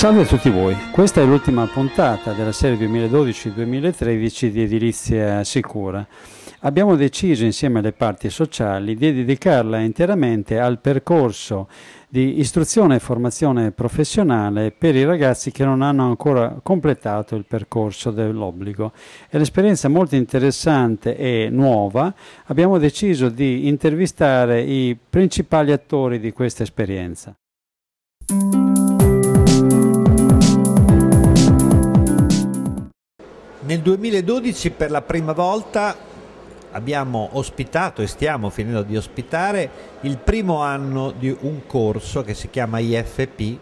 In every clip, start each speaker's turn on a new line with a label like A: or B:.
A: Salve a tutti voi, questa è l'ultima puntata della serie 2012-2013 di Edilizia Sicura. Abbiamo deciso insieme alle parti sociali di dedicarla interamente al percorso di istruzione e formazione professionale per i ragazzi che non hanno ancora completato il percorso dell'obbligo. È un'esperienza molto interessante e nuova. Abbiamo deciso di intervistare i principali attori di questa esperienza.
B: Nel 2012 per la prima volta abbiamo ospitato e stiamo finendo di ospitare il primo anno di un corso che si chiama IFP,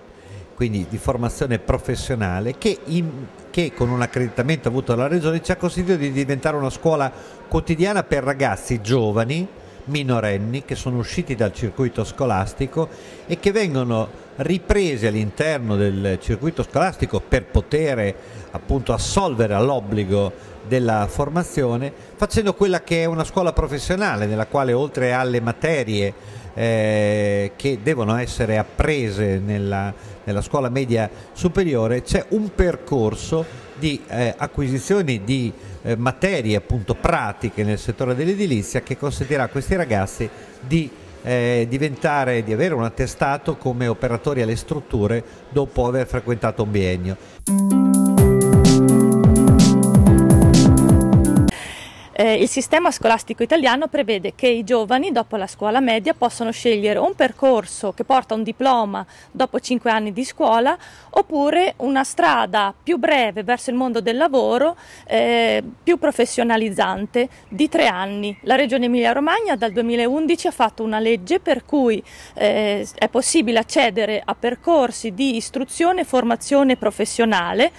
B: quindi di formazione professionale, che, in, che con un accreditamento avuto dalla Regione ci ha consentito di diventare una scuola quotidiana per ragazzi giovani minorenni che sono usciti dal circuito scolastico e che vengono ripresi all'interno del circuito scolastico per poter appunto assolvere all'obbligo della formazione facendo quella che è una scuola professionale nella quale oltre alle materie eh, che devono essere apprese nella, nella scuola media superiore c'è un percorso di eh, acquisizioni di eh, materie appunto pratiche nel settore dell'edilizia che consentirà a questi ragazzi di eh, diventare, di avere un attestato come operatori alle strutture dopo aver frequentato un biennio.
C: Eh, il sistema scolastico italiano prevede che i giovani dopo la scuola media possano scegliere un percorso che porta un diploma dopo 5 anni di scuola oppure una strada più breve verso il mondo del lavoro eh, più professionalizzante di 3 anni. La Regione Emilia-Romagna dal 2011 ha fatto una legge per cui eh, è possibile accedere a percorsi di istruzione e formazione professionale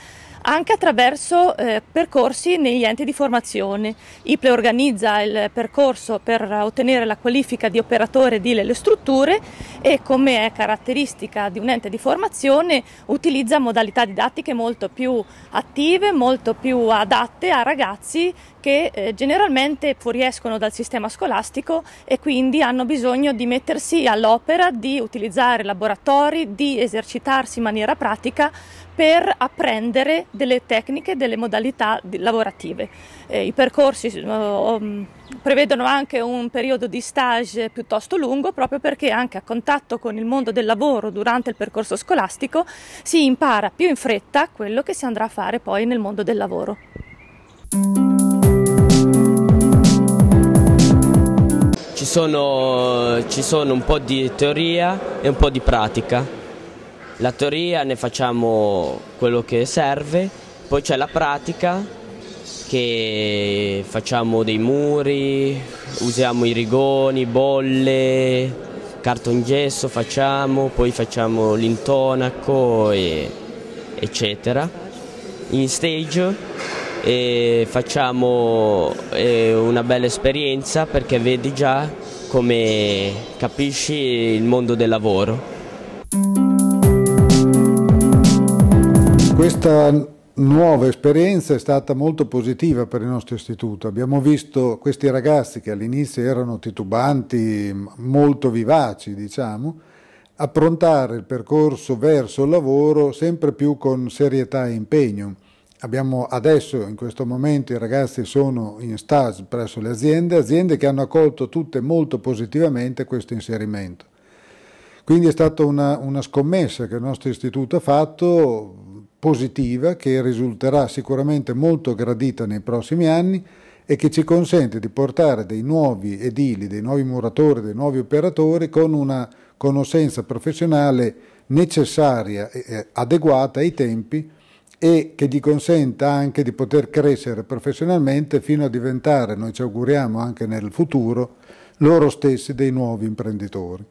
C: anche attraverso eh, percorsi negli enti di formazione. IPLE organizza il percorso per ottenere la qualifica di operatore di le strutture e come è caratteristica di un ente di formazione utilizza modalità didattiche molto più attive, molto più adatte a ragazzi che eh, generalmente fuoriescono dal sistema scolastico e quindi hanno bisogno di mettersi all'opera, di utilizzare laboratori, di esercitarsi in maniera pratica per apprendere delle tecniche, delle modalità lavorative. Eh, I percorsi eh, um, prevedono anche un periodo di stage piuttosto lungo proprio perché anche a contatto con il mondo del lavoro durante il percorso scolastico si impara più in fretta quello che si andrà a fare poi nel mondo del lavoro.
D: ci sono, ci sono un po' di teoria e un po' di pratica la teoria ne facciamo quello che serve, poi c'è la pratica che facciamo dei muri, usiamo i rigoni, bolle, cartongesso facciamo, poi facciamo l'intonaco e, eccetera. In stage e facciamo eh, una bella esperienza perché vedi già come capisci il mondo del lavoro.
A: Questa nuova esperienza è stata molto positiva per il nostro istituto. Abbiamo visto questi ragazzi che all'inizio erano titubanti, molto vivaci, diciamo, approntare il percorso verso il lavoro sempre più con serietà e impegno. Abbiamo adesso, in questo momento, i ragazzi sono in stage presso le aziende, aziende che hanno accolto tutte molto positivamente questo inserimento. Quindi è stata una, una scommessa che il nostro istituto ha fatto positiva che risulterà sicuramente molto gradita nei prossimi anni e che ci consente di portare dei nuovi edili, dei nuovi muratori, dei nuovi operatori con una conoscenza professionale necessaria e adeguata ai tempi e che gli consenta anche di poter crescere professionalmente fino a diventare, noi ci auguriamo anche nel futuro, loro stessi dei nuovi imprenditori.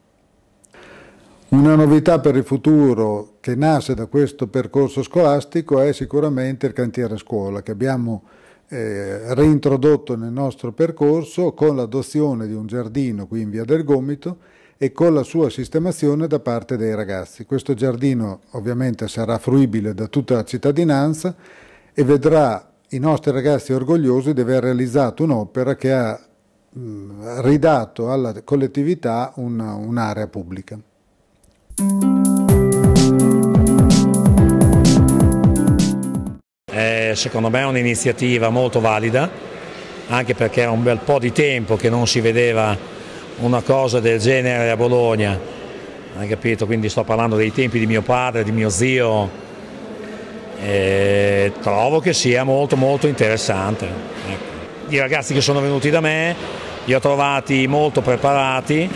A: Una novità per il futuro che nasce da questo percorso scolastico è sicuramente il cantiere scuola che abbiamo eh, reintrodotto nel nostro percorso con l'adozione di un giardino qui in via del gomito e con la sua sistemazione da parte dei ragazzi. Questo giardino ovviamente sarà fruibile da tutta la cittadinanza e vedrà i nostri ragazzi orgogliosi di aver realizzato un'opera che ha mh, mm, ridato alla collettività un'area pubblica.
B: Eh, secondo me è un'iniziativa molto valida, anche perché è un bel po' di tempo che non si vedeva una cosa del genere a Bologna, hai capito? Quindi sto parlando dei tempi di mio padre, di mio zio, e trovo che sia molto molto interessante. Ecco. I ragazzi che sono venuti da me li ho trovati molto preparati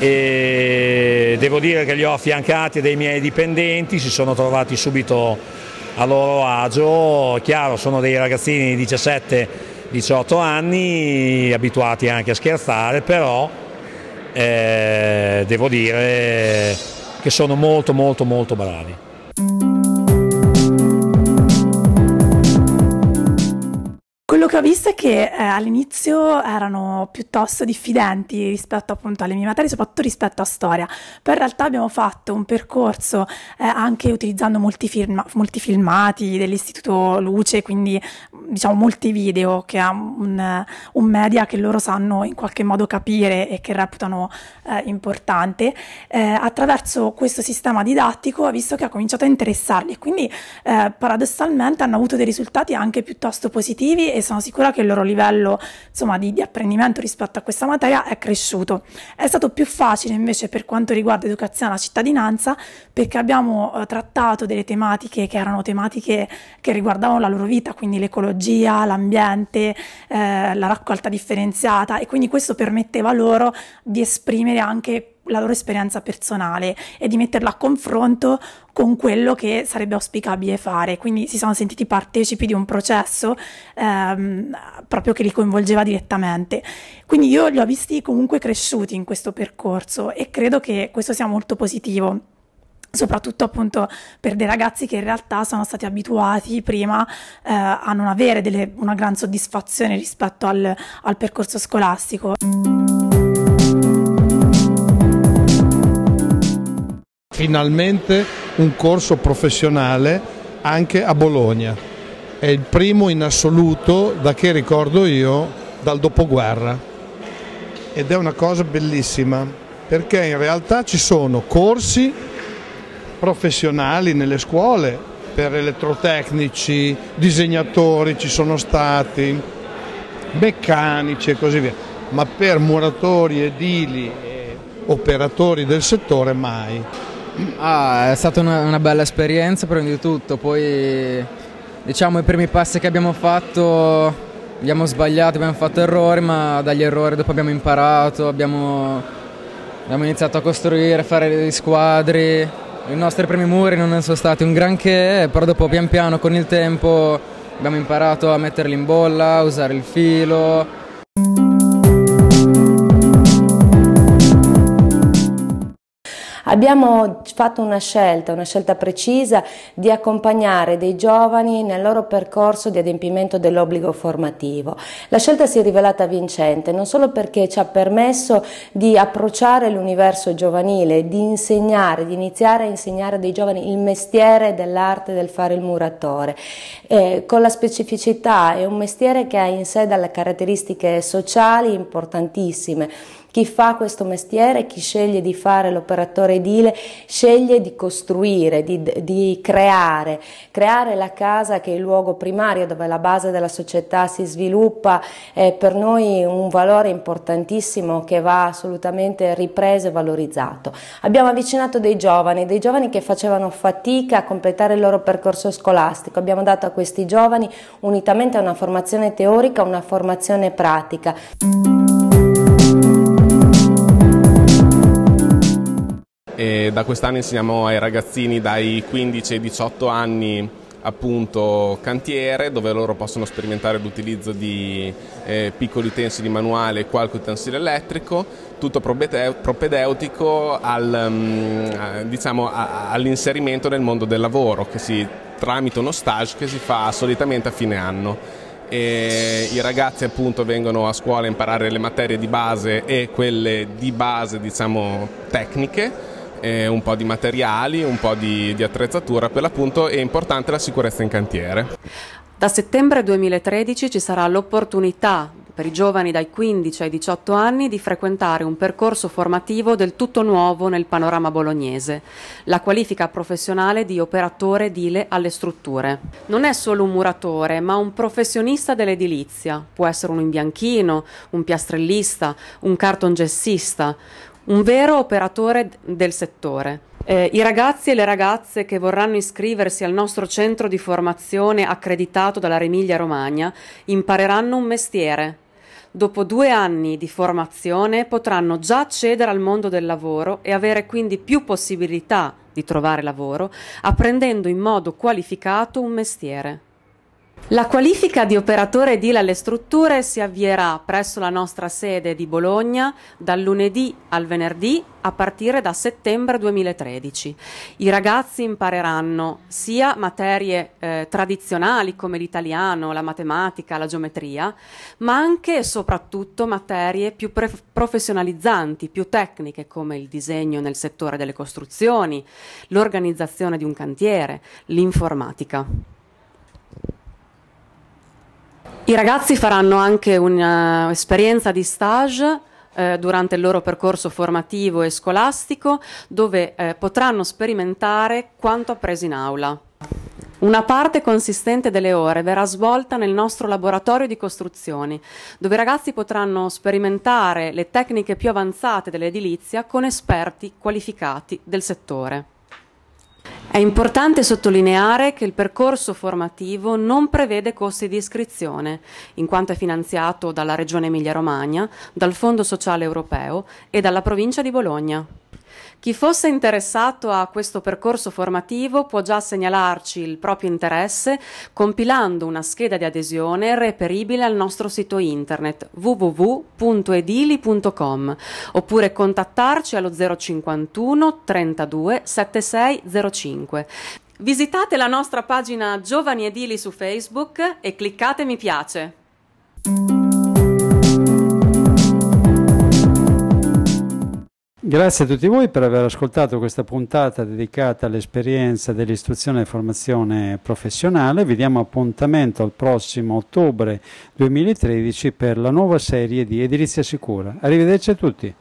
B: e devo dire che li ho affiancati dei miei dipendenti, si sono trovati subito a loro agio, chiaro sono dei ragazzini di 17-18 anni, abituati anche a scherzare, però eh, devo dire che sono molto molto molto bravi.
E: Quello che ho visto è che eh, all'inizio erano piuttosto diffidenti rispetto appunto alle mie materie, soprattutto rispetto a storia, poi in realtà abbiamo fatto un percorso eh, anche utilizzando molti, film, molti, filmati dell'Istituto Luce, quindi diciamo molti video che è un, un, media che loro sanno in qualche modo capire e che reputano eh, importante. Eh, attraverso questo sistema didattico ho visto che ha cominciato a interessarli e quindi eh, paradossalmente hanno avuto dei risultati anche piuttosto positivi e sono sicura che il loro livello insomma, di, di apprendimento rispetto a questa materia è cresciuto. È stato più facile invece per quanto riguarda educazione alla cittadinanza perché abbiamo eh, trattato delle tematiche che erano tematiche che riguardavano la loro vita, quindi l'ecologia, l'ambiente, eh, la raccolta differenziata e quindi questo permetteva loro di esprimere anche la loro esperienza personale e di metterla a confronto con quello che sarebbe auspicabile fare. Quindi si sono sentiti partecipi di un processo ehm, proprio che li coinvolgeva direttamente. Quindi io li ho visti comunque cresciuti in questo percorso e credo che questo sia molto positivo soprattutto appunto per dei ragazzi che in realtà sono stati abituati prima eh, a non avere delle, una gran soddisfazione rispetto al, al percorso scolastico.
B: finalmente un corso professionale anche a Bologna. È il primo in assoluto,
A: da che ricordo io, dal dopoguerra. Ed è una cosa bellissima, perché in realtà ci sono corsi professionali nelle scuole per elettrotecnici, disegnatori ci sono stati, meccanici e così via, ma per muratori edili e operatori del settore mai. Ah, è stata una, una bella esperienza prima di tutto, poi diciamo i primi passi che abbiamo fatto
F: abbiamo sbagliato, abbiamo fatto errori, ma dagli errori dopo abbiamo imparato, abbiamo, abbiamo iniziato a costruire, a fare dei squadri, i nostri primi muri non sono stati un granché, però dopo pian piano con il tempo abbiamo imparato a metterli in bolla, a usare il filo,
D: Abbiamo fatto una scelta, una scelta precisa di accompagnare dei giovani nel loro percorso di adempimento dell'obbligo formativo. La scelta si è rivelata vincente non solo perché ci ha permesso di approcciare l'universo giovanile, di insegnare, di iniziare a insegnare a dei giovani il mestiere dell'arte del fare il muratore, eh, con la specificità è un mestiere che ha in sé delle caratteristiche sociali importantissime chi fa questo mestiere, chi sceglie di fare l'operatore edile, sceglie di costruire, di, di creare, creare la casa che è il luogo primario dove la base della società si sviluppa, è per noi un valore importantissimo che va assolutamente ripreso e valorizzato. Abbiamo avvicinato dei giovani, dei giovani che facevano fatica a completare il loro percorso scolastico, abbiamo dato a questi giovani unitamente a una formazione teorica una formazione pratica.
A: E da quest'anno insegniamo ai ragazzini dai 15 ai 18 anni appunto cantiere dove loro possono sperimentare l'utilizzo di eh, piccoli utensili manuali e qualche utensile elettrico, tutto propedeutico al, um, diciamo, a, all'inserimento nel mondo del lavoro si, tramite uno stage che si fa solitamente a fine anno. E I ragazzi appunto vengono a scuola a imparare le materie di base e quelle di base diciamo tecniche eh, un po' di materiali, un po' di, di attrezzatura, per l'appunto è importante la sicurezza in cantiere.
F: Da settembre 2013 ci sarà l'opportunità per i giovani dai 15 ai 18 anni di frequentare un percorso formativo del tutto nuovo nel panorama bolognese, la qualifica professionale di operatore edile alle strutture. Non è solo un muratore, ma un professionista dell'edilizia, può essere un imbianchino, un piastrellista, un cartongessista, un vero operatore del settore. Eh, I ragazzi e le ragazze che vorranno iscriversi al nostro centro di formazione accreditato dalla Remilia Romagna impareranno un mestiere. Dopo due anni di formazione potranno già accedere al mondo del lavoro e avere quindi più possibilità di trovare lavoro, apprendendo in modo qualificato un mestiere. La qualifica di operatore edile alle strutture si avvierà presso la nostra sede di Bologna dal lunedì al venerdì a partire da settembre 2013. I ragazzi impareranno sia materie eh, tradizionali come l'italiano, la matematica, la geometria, ma anche e soprattutto materie più professionalizzanti, più tecniche come il disegno nel settore delle costruzioni, l'organizzazione di un cantiere, l'informatica. I ragazzi faranno anche un'esperienza di stage eh, durante il loro percorso formativo e scolastico dove eh, potranno sperimentare quanto appreso in aula. Una parte consistente delle ore verrà svolta nel nostro laboratorio di costruzioni, dove i ragazzi potranno sperimentare le tecniche più avanzate dell'edilizia con esperti qualificati del settore. È importante sottolineare che il percorso formativo non prevede costi di iscrizione, in quanto è finanziato dalla Regione Emilia-Romagna, dal Fondo Sociale Europeo e dalla Provincia di Bologna. Chi fosse interessato a questo percorso formativo può già segnalarci il proprio interesse compilando una scheda di adesione reperibile al nostro sito internet www.edili.com oppure contattarci allo 051 32 7605. Visitate la nostra pagina Giovani Edili su Facebook e cliccate mi piace.
A: Grazie a tutti voi per aver ascoltato questa puntata dedicata all'esperienza dell'istruzione e formazione professionale. Vi diamo appuntamento al prossimo ottobre 2013 per la nuova serie di Edilizia Sicura. Arrivederci a tutti.